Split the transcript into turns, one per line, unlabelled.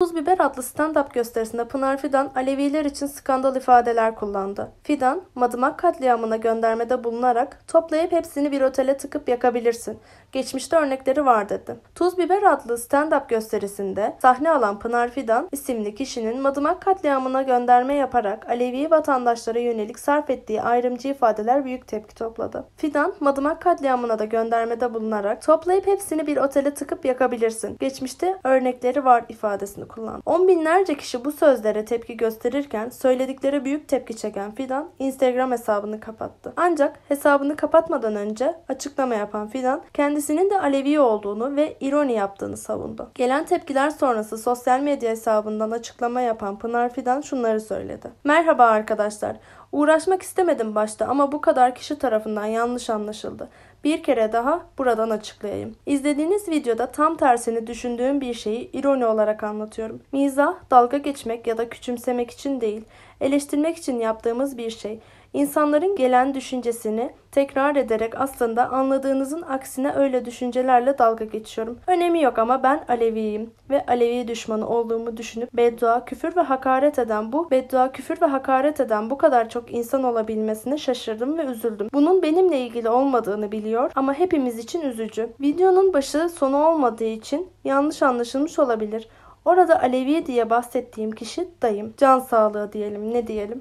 Tuz Biber adlı stand-up gösterisinde Pınar Fidan, Aleviler için skandal ifadeler kullandı. Fidan, Madımak katliamına göndermede bulunarak toplayıp hepsini bir otele tıkıp yakabilirsin. Geçmişte örnekleri var dedi. Tuz Biber adlı stand-up gösterisinde sahne alan Pınar Fidan isimli kişinin Madımak katliamına gönderme yaparak Alevi vatandaşlara yönelik sarf ettiği ayrımcı ifadeler büyük tepki topladı. Fidan, Madımak katliamına da göndermede bulunarak toplayıp hepsini bir otele tıkıp yakabilirsin. Geçmişte örnekleri var ifadesini kullandı. On binlerce kişi bu sözlere tepki gösterirken söyledikleri büyük tepki çeken Fidan Instagram hesabını kapattı. Ancak hesabını kapatmadan önce açıklama yapan Fidan kendisinin de Alevi olduğunu ve ironi yaptığını savundu. Gelen tepkiler sonrası sosyal medya hesabından açıklama yapan Pınar Fidan şunları söyledi. Merhaba arkadaşlar. Uğraşmak istemedim başta ama bu kadar kişi tarafından yanlış anlaşıldı. Bir kere daha buradan açıklayayım. İzlediğiniz videoda tam tersini düşündüğüm bir şeyi ironi olarak anlatıyorum. Mizah, dalga geçmek ya da küçümsemek için değil eleştirmek için yaptığımız bir şey. İnsanların gelen düşüncesini tekrar ederek aslında anladığınızın aksine öyle düşüncelerle dalga geçiyorum. Önemi yok ama ben Aleviyim ve Alevi düşmanı olduğumu düşünüp beddua, küfür ve hakaret eden bu beddua, küfür ve hakaret eden bu kadar çok insan olabilmesine şaşırdım ve üzüldüm. Bunun benimle ilgili olmadığını biliyor ama hepimiz için üzücü. Videonun başı sonu olmadığı için yanlış anlaşılmış olabilir. Orada Alevi diye bahsettiğim kişi dayım. Can sağlığı diyelim ne diyelim.